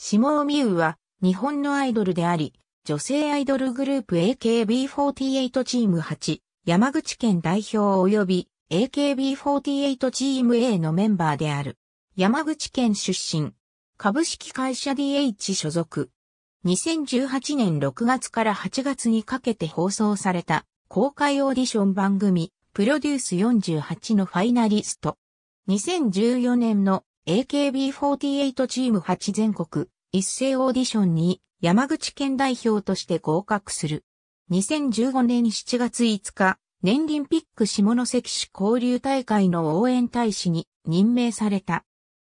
下尾美優は日本のアイドルであり、女性アイドルグループ AKB48 チーム8、山口県代表及び AKB48 チーム A のメンバーである。山口県出身。株式会社 DH 所属。2018年6月から8月にかけて放送された公開オーディション番組プロデュース48のファイナリスト。2014年の AKB48 チーム8全国一斉オーディションに山口県代表として合格する。2015年7月5日、年輪ピック下関市交流大会の応援大使に任命された。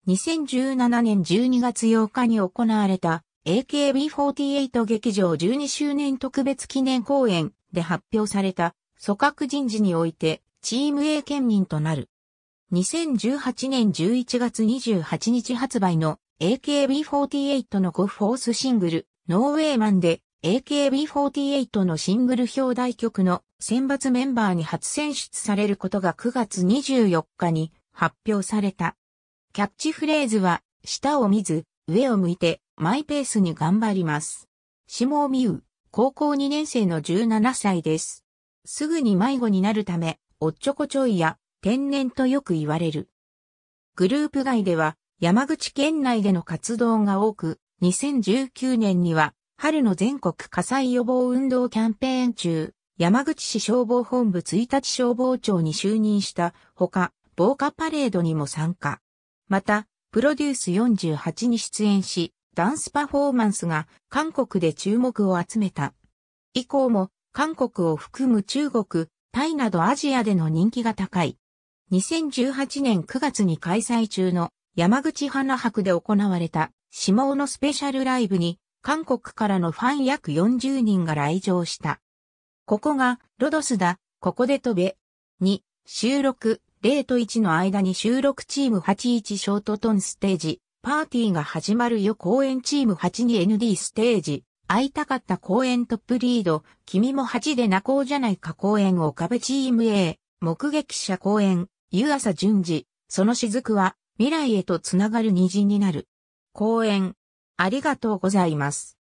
2017年12月8日に行われた AKB48 劇場12周年特別記念公演で発表された組閣人事においてチーム A 県民となる。2018年11月28日発売の AKB48 の5フォースシングル、ノーウェイマンで AKB48 のシングル表題曲の選抜メンバーに初選出されることが9月24日に発表された。キャッチフレーズは、下を見ず、上を向いて、マイペースに頑張ります。下を見う、高校2年生の17歳です。すぐに迷子になるため、おっちょこちょいや、天然とよく言われる。グループ外では山口県内での活動が多く、2019年には春の全国火災予防運動キャンペーン中、山口市消防本部1日消防庁に就任したほか、防火パレードにも参加。また、プロデュース48に出演し、ダンスパフォーマンスが韓国で注目を集めた。以降も韓国を含む中国、タイなどアジアでの人気が高い。2018年9月に開催中の山口花博で行われた下尾のスペシャルライブに韓国からのファン約40人が来場した。ここがロドスだ、ここで飛べ。2、収録、0と1の間に収録チーム81ショートトンステージ、パーティーが始まるよ公演チーム 82ND ステージ、会いたかった公演トップリード、君も8で泣こうじゃないか公演岡部チーム A、目撃者公演、湯浅順次、その雫は未来へとつながる虹になる。講演、ありがとうございます。